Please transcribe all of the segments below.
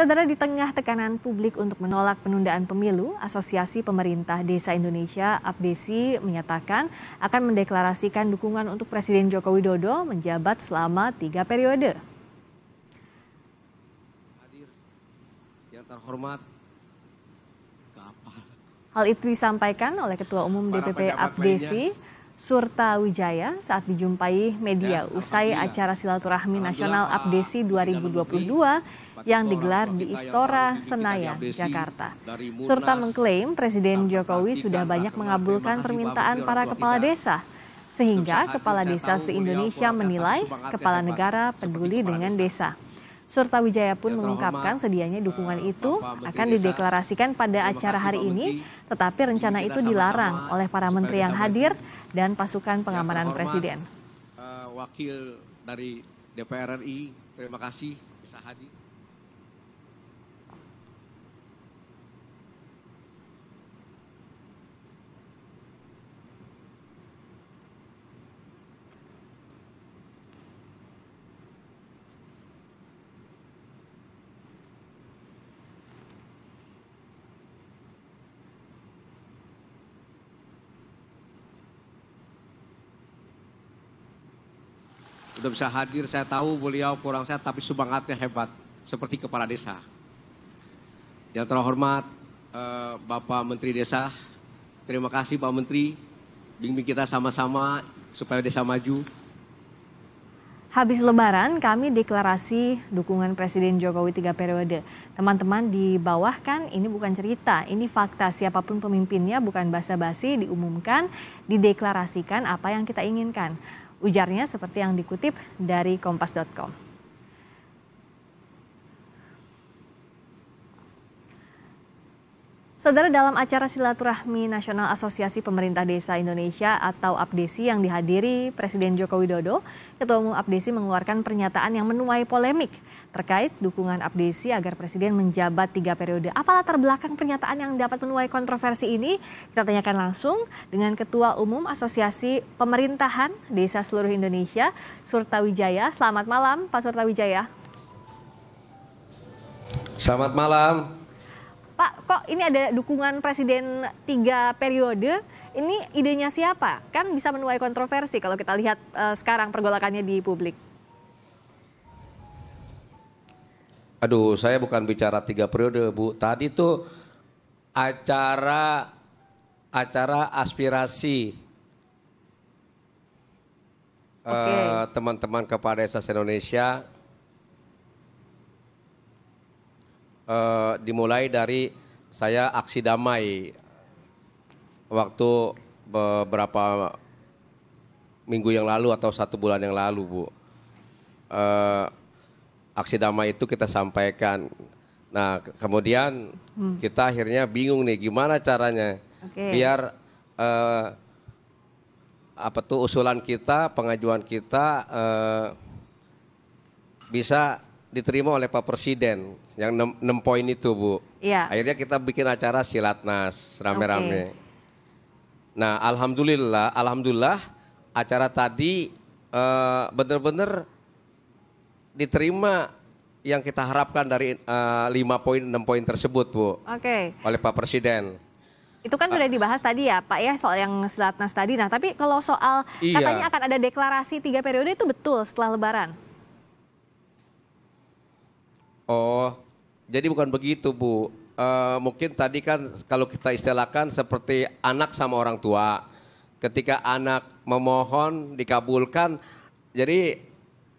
Saudara di tengah tekanan publik untuk menolak penundaan pemilu, Asosiasi Pemerintah Desa Indonesia (APDESI) menyatakan akan mendeklarasikan dukungan untuk Presiden Joko Widodo menjabat selama tiga periode. Hadir yang terhormat, Hal itu disampaikan oleh Ketua Umum DPP APDESI. Surta Wijaya saat dijumpai media ya, usai acara silaturahmi nasional eh, Abdesi 2022 yang digelar di Istora Senayan, Jakarta. Surta mengklaim Presiden Jokowi sudah banyak mengabulkan permintaan para kepala desa sehingga kepala desa se-Indonesia menilai kepala negara peduli dengan desa. Surta Wijaya pun ya, mengungkapkan sedianya eh, dukungan itu akan dideklarasikan pada acara hari ini, tetapi rencana itu dilarang oleh para menteri yang hadir dan ya, pasukan pengamanan hormat, Presiden. Uh, wakil dari DPR RI, terima kasih, Bisa Hadi. sudah bisa hadir. Saya tahu beliau kurang sehat tapi semangatnya hebat seperti kepala desa. Yang terhormat eh, Bapak Menteri Desa, terima kasih Pak Menteri bimbing kita sama-sama supaya desa maju. Habis lebaran kami deklarasi dukungan Presiden Jokowi tiga periode. Teman-teman di bawah kan ini bukan cerita, ini fakta siapapun pemimpinnya bukan basa-basi diumumkan, dideklarasikan apa yang kita inginkan. Ujarnya seperti yang dikutip dari kompas.com. Saudara dalam acara silaturahmi Nasional Asosiasi Pemerintah Desa Indonesia atau APDESI yang dihadiri Presiden Joko Widodo, Ketua Umum APDESI mengeluarkan pernyataan yang menuai polemik terkait dukungan Abdesi agar Presiden menjabat tiga periode. Apa latar belakang pernyataan yang dapat menuai kontroversi ini? Kita tanyakan langsung dengan Ketua Umum Asosiasi Pemerintahan Desa Seluruh Indonesia, Surtawijaya. Selamat malam, Pak Surtawijaya. Selamat malam. Pak, kok ini ada dukungan Presiden tiga periode? Ini idenya siapa? Kan bisa menuai kontroversi kalau kita lihat eh, sekarang pergolakannya di publik. Aduh, saya bukan bicara tiga periode, Bu. Tadi tuh acara acara aspirasi eh, teman-teman okay. uh, kepada Indonesia uh, dimulai dari saya aksi damai waktu beberapa minggu yang lalu atau satu bulan yang lalu, Bu. Uh, aksi damai itu kita sampaikan. Nah, kemudian hmm. kita akhirnya bingung nih gimana caranya okay. biar uh, apa tuh usulan kita, pengajuan kita uh, bisa diterima oleh Pak Presiden yang 6, poin itu, Bu. Iya. Akhirnya kita bikin acara Silatnas rame-rame. Okay. Nah, alhamdulillah, alhamdulillah acara tadi benar eh, benar-benar diterima yang kita harapkan dari uh, poin enam poin tersebut, Bu. Oke. Okay. Oleh Pak Presiden. Itu kan sudah dibahas tadi ya Pak ya soal yang Selatnas tadi. Nah tapi kalau soal iya. katanya akan ada deklarasi tiga periode itu betul setelah Lebaran? Oh, jadi bukan begitu Bu. Uh, mungkin tadi kan kalau kita istilahkan seperti anak sama orang tua. Ketika anak memohon dikabulkan, jadi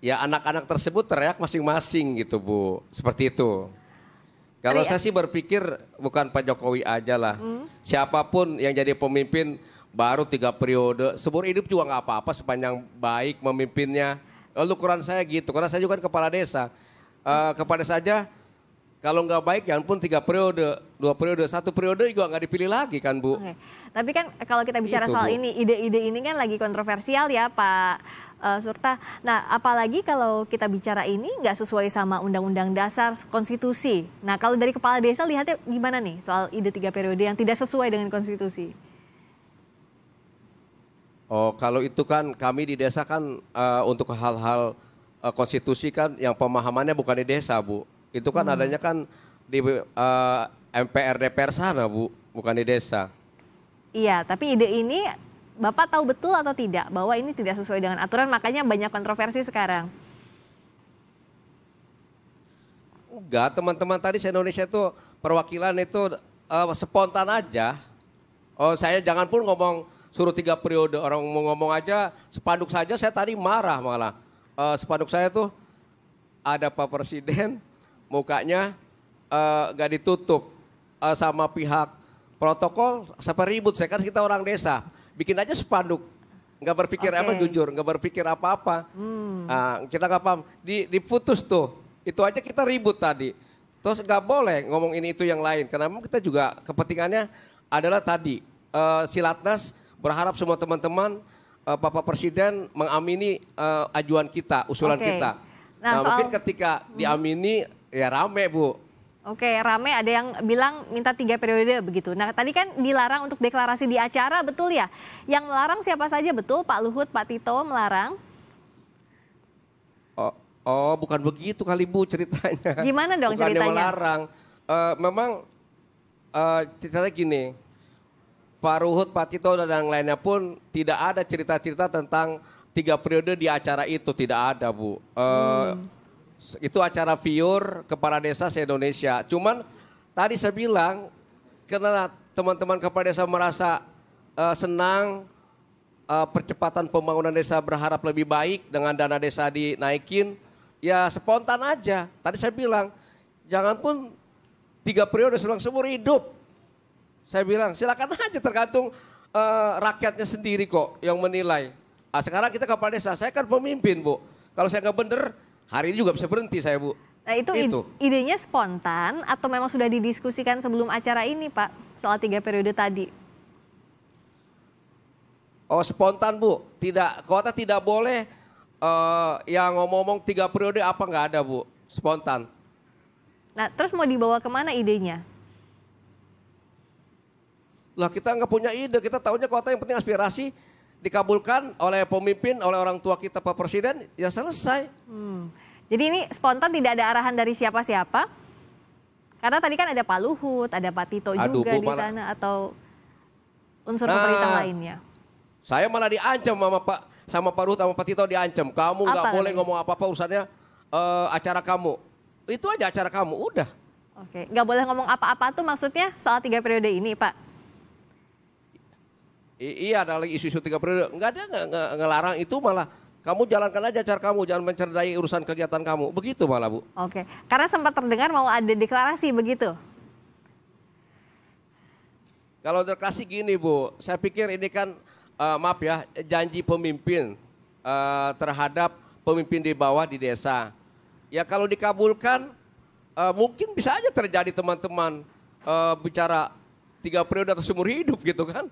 ya anak-anak tersebut teriak masing-masing gitu Bu. Seperti itu. Kalau saya sih berpikir bukan Pak Jokowi aja lah. Hmm. Siapapun yang jadi pemimpin baru tiga periode, seumur hidup juga nggak apa-apa sepanjang baik memimpinnya. Lalu ukuran saya gitu, karena saya juga kan kepala desa. Uh, kepada saja kalau nggak baik jangan ya pun tiga periode, dua periode, satu periode juga nggak dipilih lagi kan Bu. Oke. Tapi kan kalau kita bicara Itu, soal Bu. ini, ide-ide ini kan lagi kontroversial ya Pak uh, Surta. Nah, apalagi kalau kita bicara ini nggak sesuai sama Undang-Undang Dasar Konstitusi. Nah, kalau dari kepala desa lihatnya gimana nih soal ide tiga periode yang tidak sesuai dengan konstitusi? Oh, kalau itu kan kami di desa kan uh, untuk hal-hal uh, konstitusi kan yang pemahamannya bukan di desa, Bu. Itu kan hmm. adanya kan di uh, MPR DPR sana, Bu, bukan di desa. Iya, tapi ide ini Bapak tahu betul atau tidak bahwa ini tidak sesuai dengan aturan makanya banyak kontroversi sekarang? Enggak, teman-teman tadi saya Indonesia itu perwakilan itu uh, spontan aja. Oh, saya jangan pun ngomong suruh tiga periode orang mau ngomong aja sepanduk saja saya tadi marah malah. Uh, sepanduk saya tuh ada Pak Presiden mukanya uh, eh, gak ditutup uh, sama pihak protokol sampai ribut. Saya kan kita orang desa bikin aja spanduk nggak berpikir okay. apa jujur nggak berpikir apa-apa hmm. nah, kita nggak paham di diputus tuh itu aja kita ribut tadi terus nggak boleh ngomong ini itu yang lain karena kita juga kepentingannya adalah tadi uh, eh, silatnas berharap semua teman-teman uh, bapak presiden mengamini uh, ajuan kita usulan okay. kita nah, nah soal... mungkin ketika hmm. diamini hmm. ya rame bu Oke, rame ada yang bilang minta tiga periode begitu. Nah, tadi kan dilarang untuk deklarasi di acara, betul ya? Yang melarang siapa saja betul? Pak Luhut, Pak Tito melarang? Oh, oh bukan begitu kali Bu ceritanya. Gimana dong Bukannya ceritanya? Bukan melarang. Uh, memang uh, ceritanya gini, Pak Luhut, Pak Tito dan yang lainnya pun tidak ada cerita-cerita tentang tiga periode di acara itu tidak ada Bu. Uh, hmm itu acara Viur Kepala Desa se-Indonesia. Cuman tadi saya bilang karena teman-teman kepala desa merasa uh, senang uh, percepatan pembangunan desa berharap lebih baik dengan dana desa dinaikin, ya spontan aja. Tadi saya bilang jangan pun tiga periode selang seumur hidup. Saya bilang silakan aja tergantung uh, rakyatnya sendiri kok yang menilai. Nah, sekarang kita kepala desa, saya kan pemimpin bu. Kalau saya nggak bener, Hari ini juga bisa berhenti saya Bu. Nah, itu, itu idenya spontan atau memang sudah didiskusikan sebelum acara ini Pak soal tiga periode tadi? Oh spontan Bu, tidak kota tidak boleh uh, yang ngomong-ngomong tiga periode apa nggak ada Bu, spontan. Nah terus mau dibawa kemana idenya? Lah kita nggak punya ide, kita tahunya kota yang penting aspirasi dikabulkan oleh pemimpin, oleh orang tua kita Pak Presiden, ya selesai. Hmm. Jadi ini spontan tidak ada arahan dari siapa-siapa. Karena tadi kan ada Pak Luhut, ada Pak Tito juga di malah. sana atau unsur nah, pemerintah lainnya. Saya malah diancam sama Pak sama Pak Luhut sama Pak Tito diancam. Kamu nggak boleh ngomong apa-apa urusannya uh, acara kamu. Itu aja acara kamu, udah. Oke, nggak boleh ngomong apa-apa tuh maksudnya soal tiga periode ini, Pak. I iya ada lagi isu-isu tiga periode. Nggak ada ngelarang itu malah kamu jalankan aja cara kamu, jangan mencerdai urusan kegiatan kamu. Begitu malah Bu. Oke, karena sempat terdengar mau ada deklarasi begitu. Kalau deklarasi gini Bu, saya pikir ini kan uh, maaf ya janji pemimpin uh, terhadap pemimpin di bawah di desa. Ya kalau dikabulkan uh, mungkin bisa aja terjadi teman-teman uh, bicara tiga periode atau seumur hidup gitu kan.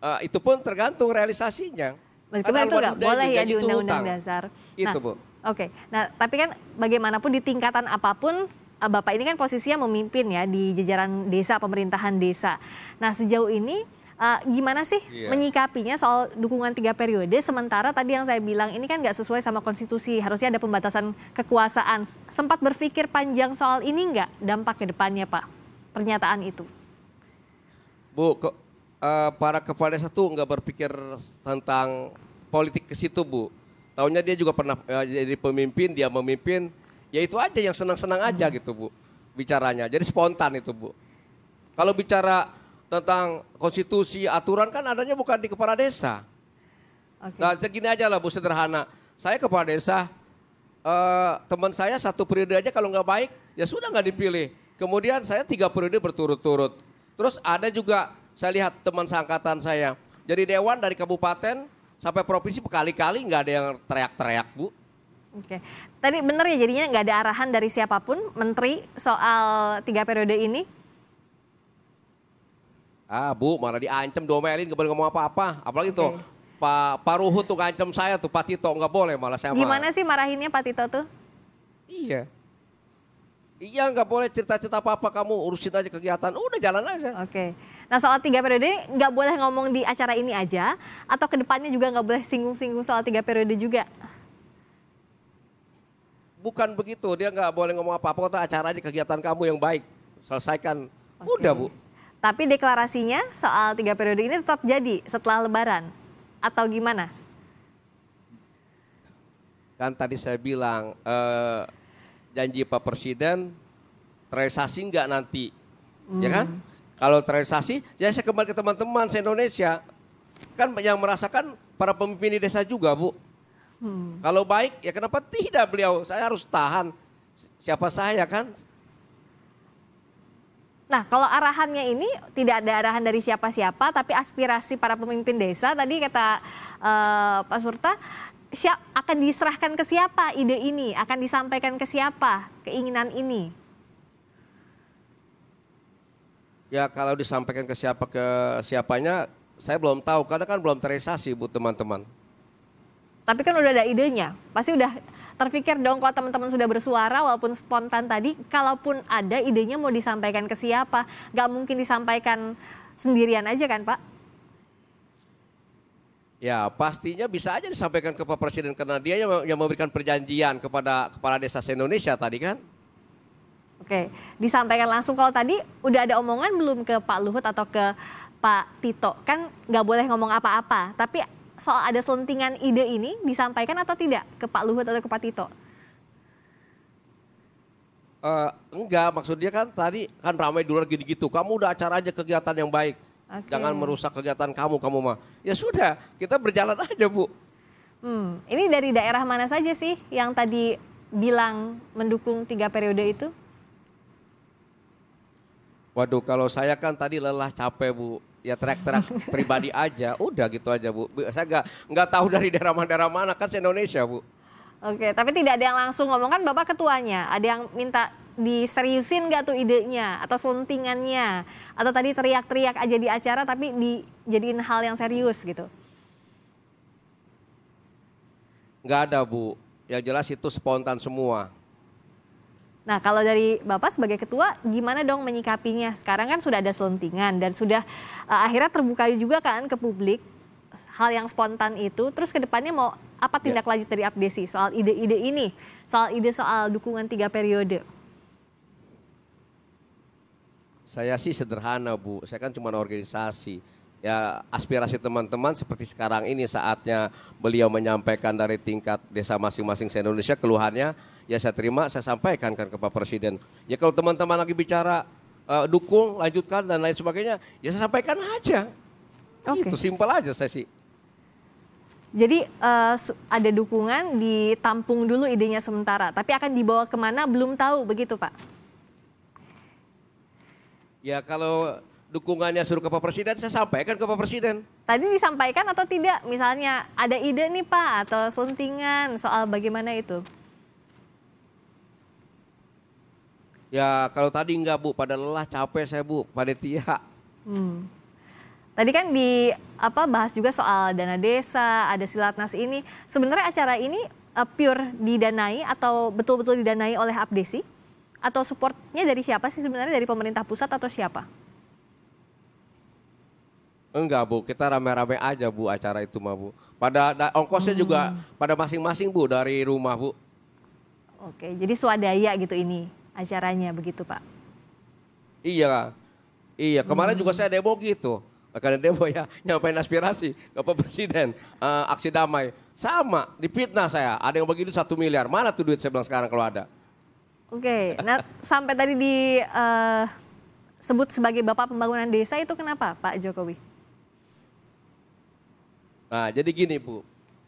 Uh, itu pun tergantung realisasinya. Meskipun itu nggak boleh ya di gitu, Undang-Undang Dasar. Nah, bu. Oke, okay. nah tapi kan bagaimanapun di tingkatan apapun eh, Bapak ini kan posisinya memimpin ya di jajaran desa, pemerintahan desa. Nah sejauh ini uh, gimana sih iya. menyikapinya soal dukungan tiga periode? Sementara tadi yang saya bilang ini kan nggak sesuai sama konstitusi, harusnya ada pembatasan kekuasaan. Sempat berpikir panjang soal ini nggak dampak ke depannya Pak, pernyataan itu? Bu, ke, uh, para kepala satu nggak berpikir tentang politik ke situ Bu. Tahunya dia juga pernah eh, jadi pemimpin, dia memimpin, ya itu aja yang senang-senang aja hmm. gitu Bu bicaranya. Jadi spontan itu Bu. Kalau bicara tentang konstitusi, aturan kan adanya bukan di kepala desa. Okay. Nah, segini aja lah Bu sederhana. Saya kepala desa, eh, teman saya satu periode aja kalau nggak baik, ya sudah nggak dipilih. Kemudian saya tiga periode berturut-turut. Terus ada juga saya lihat teman seangkatan saya. Jadi dewan dari kabupaten sampai provinsi berkali-kali nggak ada yang teriak-teriak bu. Oke, tadi benar ya jadinya nggak ada arahan dari siapapun menteri soal tiga periode ini? Ah bu, malah diancam domelin, nggak boleh ngomong apa-apa. Apalagi okay. tuh Pak Pak Ruhut tuh ngancam saya tuh Pak Tito nggak boleh malah saya. Gimana marah. sih marahinnya Pak Tito tuh? Iya. Iya nggak boleh cerita-cerita apa-apa kamu urusin aja kegiatan. Udah jalan aja. Oke. Okay. Nah soal tiga periode ini nggak boleh ngomong di acara ini aja atau kedepannya juga nggak boleh singgung-singgung soal tiga periode juga? Bukan begitu, dia nggak boleh ngomong apa-apa. Kata acara aja kegiatan kamu yang baik, selesaikan. Okay. Udah bu. Tapi deklarasinya soal tiga periode ini tetap jadi setelah Lebaran atau gimana? Kan tadi saya bilang eh, janji Pak Presiden terrealisasi nggak nanti, hmm. ya kan? Hmm. Kalau terrealisasi, ya saya kembali ke teman-teman saya indonesia Kan yang merasakan para pemimpin di desa juga, Bu. Hmm. Kalau baik, ya kenapa tidak beliau? Saya harus tahan. Siapa saya kan? Nah, kalau arahannya ini tidak ada arahan dari siapa-siapa, tapi aspirasi para pemimpin desa tadi kata uh, Pak Surta siap, akan diserahkan ke siapa ide ini, akan disampaikan ke siapa keinginan ini. Ya kalau disampaikan ke siapa ke siapanya, saya belum tahu karena kan belum terrealisasi bu teman-teman. Tapi kan udah ada idenya, pasti udah terpikir dong kalau teman-teman sudah bersuara walaupun spontan tadi, kalaupun ada idenya mau disampaikan ke siapa, nggak mungkin disampaikan sendirian aja kan Pak? Ya pastinya bisa aja disampaikan ke Pak Presiden karena dia yang, yang memberikan perjanjian kepada kepala desa se Indonesia tadi kan. Oke, disampaikan langsung kalau tadi udah ada omongan belum ke Pak Luhut atau ke Pak Tito? Kan nggak boleh ngomong apa-apa, tapi soal ada selentingan ide ini disampaikan atau tidak ke Pak Luhut atau ke Pak Tito? Uh, enggak, maksudnya kan tadi kan ramai dulu lagi gitu. Kamu udah acara aja kegiatan yang baik. Okay. Jangan merusak kegiatan kamu, kamu mah. Ya sudah, kita berjalan aja, Bu. Hmm, ini dari daerah mana saja sih yang tadi bilang mendukung tiga periode itu? Waduh kalau saya kan tadi lelah capek bu, ya trek teriak pribadi aja, udah gitu aja bu. Saya nggak nggak tahu dari daerah mana daerah mana kan Indonesia bu. Oke, tapi tidak ada yang langsung ngomong kan bapak ketuanya, ada yang minta diseriusin nggak tuh idenya atau selentingannya atau tadi teriak-teriak aja di acara tapi dijadiin hal yang serius gitu. Nggak ada bu, Ya jelas itu spontan semua. Nah, kalau dari Bapak sebagai ketua, gimana dong menyikapinya? Sekarang kan sudah ada selentingan dan sudah uh, akhirnya terbuka juga kan ke publik hal yang spontan itu. Terus ke depannya mau apa ya. tindak ya. lanjut dari Abdesi soal ide-ide ini, soal ide soal dukungan tiga periode? Saya sih sederhana, Bu. Saya kan cuma organisasi. Ya, aspirasi teman-teman seperti sekarang ini saatnya beliau menyampaikan dari tingkat desa masing-masing se-Indonesia keluhannya ya saya terima, saya sampaikan kan ke Pak Presiden. Ya kalau teman-teman lagi bicara uh, dukung, lanjutkan dan lain sebagainya, ya saya sampaikan aja. Okay. Itu simpel aja saya sih. Jadi uh, ada dukungan ditampung dulu idenya sementara, tapi akan dibawa kemana belum tahu begitu Pak? Ya kalau dukungannya suruh ke Pak Presiden, saya sampaikan ke Pak Presiden. Tadi disampaikan atau tidak? Misalnya ada ide nih Pak atau suntingan soal bagaimana itu? Ya kalau tadi enggak Bu, pada lelah capek saya Bu, pada tiak. Hmm. Tadi kan di apa bahas juga soal dana desa, ada silatnas ini. Sebenarnya acara ini uh, pure didanai atau betul-betul didanai oleh Abdesi? Atau supportnya dari siapa sih sebenarnya dari pemerintah pusat atau siapa? Enggak Bu, kita rame-rame aja Bu acara itu mah Bu. Pada da, ongkosnya hmm. juga pada masing-masing Bu dari rumah Bu. Oke, jadi swadaya gitu ini acaranya begitu Pak. Iya, iya. Kemarin hmm. juga saya demo gitu. Karena demo ya, nyampein aspirasi ke Pak Presiden, uh, aksi damai. Sama, dipitnah saya. Ada yang begitu satu miliar. Mana tuh duit saya bilang sekarang kalau ada? Oke, okay. nah sampai tadi disebut eh, uh, sebagai Bapak Pembangunan Desa itu kenapa Pak Jokowi? Nah, jadi gini Bu,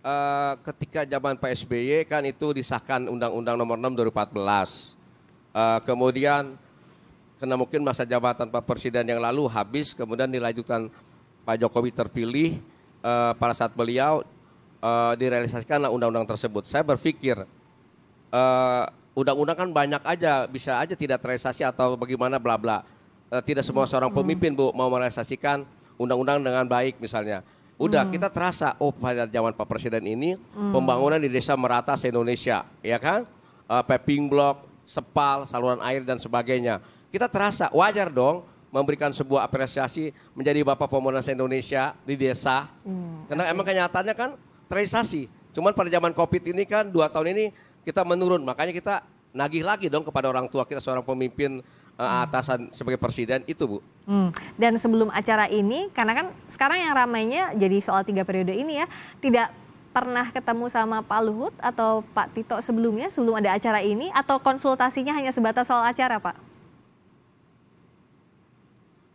uh, ketika zaman Pak SBY kan itu disahkan Undang-Undang Nomor 6 2014. Uh, kemudian karena mungkin masa jabatan Pak Presiden yang lalu habis, kemudian dilanjutkan Pak Jokowi terpilih uh, pada saat beliau uh, direalisasikanlah undang-undang tersebut. Saya berpikir undang undang-undang kan banyak aja, bisa aja tidak terrealisasi atau bagaimana bla bla. Uh, tidak semua seorang pemimpin bu mau merealisasikan undang-undang dengan baik misalnya. Udah hmm. kita terasa, oh pada zaman Pak Presiden ini hmm. pembangunan di desa merata se Indonesia, ya kan? Uh, paving block, sepal, saluran air dan sebagainya. Kita terasa wajar dong memberikan sebuah apresiasi menjadi Bapak Pemonas Indonesia di desa. Hmm. Karena emang kenyataannya kan terisasi. Cuman pada zaman Covid ini kan dua tahun ini kita menurun. Makanya kita nagih lagi dong kepada orang tua kita seorang pemimpin uh, atasan sebagai presiden itu Bu. Hmm. Dan sebelum acara ini, karena kan sekarang yang ramainya jadi soal tiga periode ini ya, tidak pernah ketemu sama Pak Luhut atau Pak Tito sebelumnya sebelum ada acara ini atau konsultasinya hanya sebatas soal acara Pak?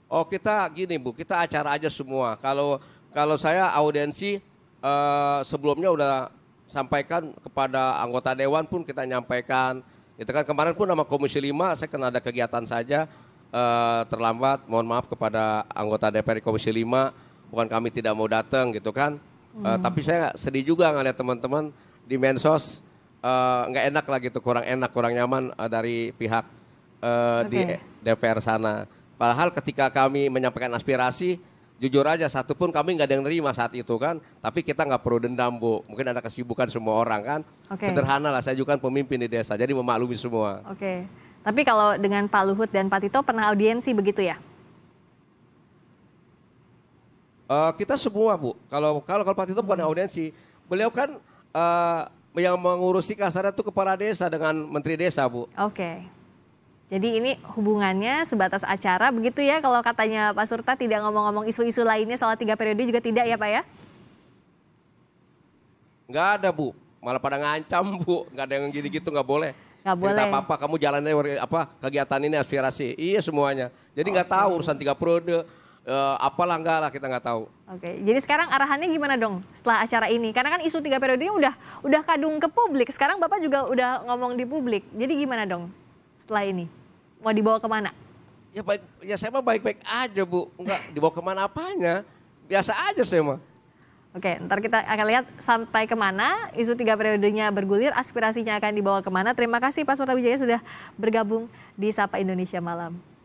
Oh kita gini Bu, kita acara aja semua. Kalau kalau saya audiensi eh, sebelumnya udah sampaikan kepada anggota dewan pun kita nyampaikan. Itu kan kemarin pun nama Komisi 5 saya kena ada kegiatan saja eh, terlambat. Mohon maaf kepada anggota DPR Komisi 5 bukan kami tidak mau datang gitu kan Hmm. Uh, tapi saya sedih juga ngeliat teman-teman di mensos eh, nggak uh, enak lah gitu, kurang enak, kurang nyaman uh, dari pihak uh, okay. di DPR sana. Padahal ketika kami menyampaikan aspirasi, jujur aja satu pun kami nggak ada yang nerima saat itu kan. Tapi kita nggak perlu dendam bu. Mungkin ada kesibukan semua orang kan. Okay. Sederhana lah. Saya juga kan pemimpin di desa, jadi memaklumi semua. Oke. Okay. Tapi kalau dengan Pak Luhut dan Pak Tito pernah audiensi begitu ya? uh, kita semua bu, kalau kalau kalau Pak Tito bukan hmm. audiensi, beliau kan uh, yang mengurusi kasarnya itu kepala desa dengan menteri desa bu. Oke. Okay. Jadi ini hubungannya sebatas acara begitu ya kalau katanya Pak Surta tidak ngomong-ngomong isu-isu lainnya soal tiga periode juga tidak ya Pak ya? Enggak ada Bu, malah pada ngancam Bu, enggak ada yang gini gitu enggak boleh. Enggak boleh. apa-apa, kamu jalannya apa kegiatan ini aspirasi. Iya semuanya. Jadi enggak oh, okay. tahu iya. urusan tiga periode uh, apalah enggak lah kita nggak tahu. Oke, jadi sekarang arahannya gimana dong setelah acara ini? Karena kan isu tiga periode ini udah udah kadung ke publik. Sekarang bapak juga udah ngomong di publik. Jadi gimana dong setelah ini? Mau dibawa kemana? Ya baik, ya saya mah baik-baik aja bu. Enggak dibawa kemana apanya? Biasa aja saya mah. Oke, ntar kita akan lihat sampai kemana isu tiga periodenya bergulir, aspirasinya akan dibawa kemana. Terima kasih Pak Surawijaya sudah bergabung di Sapa Indonesia Malam.